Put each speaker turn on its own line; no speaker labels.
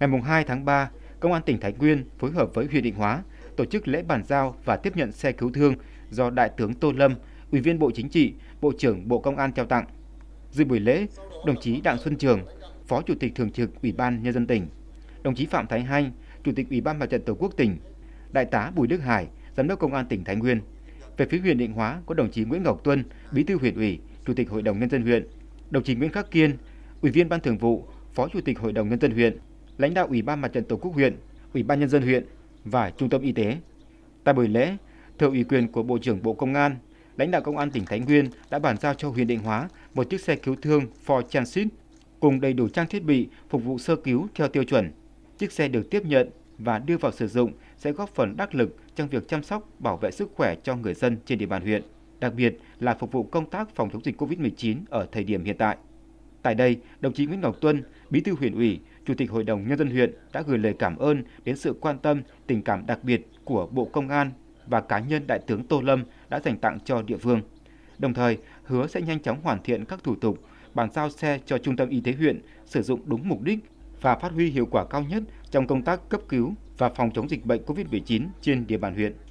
Ngày 2 tháng 3, Công an tỉnh Thái Nguyên phối hợp với huyện Định Hóa tổ chức lễ bàn giao và tiếp nhận xe cứu thương do Đại tướng Tô Lâm, Ủy viên Bộ Chính trị, Bộ trưởng Bộ Công an trao tặng. Dự buổi lễ, đồng chí Đặng Xuân Trường, Phó Chủ tịch Thường trực Ủy ban Nhân dân tỉnh, đồng chí Phạm Thái Hanh, Chủ tịch Ủy ban Mặt trận Tổ quốc tỉnh, Đại tá Bùi Đức Hải, Giám đốc Công an tỉnh Thái Nguyên. Về phía huyện Định Hóa có đồng chí Nguyễn Ngọc Tuân, Bí thư huyện ủy, Chủ tịch Hội đồng Nhân dân huyện, đồng chí Nguyễn Khắc Kiên, Ủy viên Ban Thường vụ, Phó Chủ tịch Hội đồng Nhân dân huyện lãnh đạo Ủy ban Mặt trận Tổ quốc huyện, Ủy ban Nhân dân huyện và Trung tâm Y tế. Tại buổi lễ, thưa ủy quyền của Bộ trưởng Bộ Công an, lãnh đạo Công an tỉnh Thái Nguyên đã bàn giao cho huyện Định Hóa một chiếc xe cứu thương Ford Transit cùng đầy đủ trang thiết bị phục vụ sơ cứu theo tiêu chuẩn. Chiếc xe được tiếp nhận và đưa vào sử dụng sẽ góp phần đắc lực trong việc chăm sóc, bảo vệ sức khỏe cho người dân trên địa bàn huyện, đặc biệt là phục vụ công tác phòng chống dịch COVID-19 ở thời điểm hiện tại. Tại đây, đồng chí Nguyễn Ngọc Tuân, Bí thư huyện ủy, Chủ tịch Hội đồng Nhân dân huyện đã gửi lời cảm ơn đến sự quan tâm, tình cảm đặc biệt của Bộ Công an và cá nhân Đại tướng Tô Lâm đã dành tặng cho địa phương. Đồng thời, hứa sẽ nhanh chóng hoàn thiện các thủ tục, bàn giao xe cho Trung tâm Y tế huyện sử dụng đúng mục đích và phát huy hiệu quả cao nhất trong công tác cấp cứu và phòng chống dịch bệnh COVID-19 trên địa bàn huyện.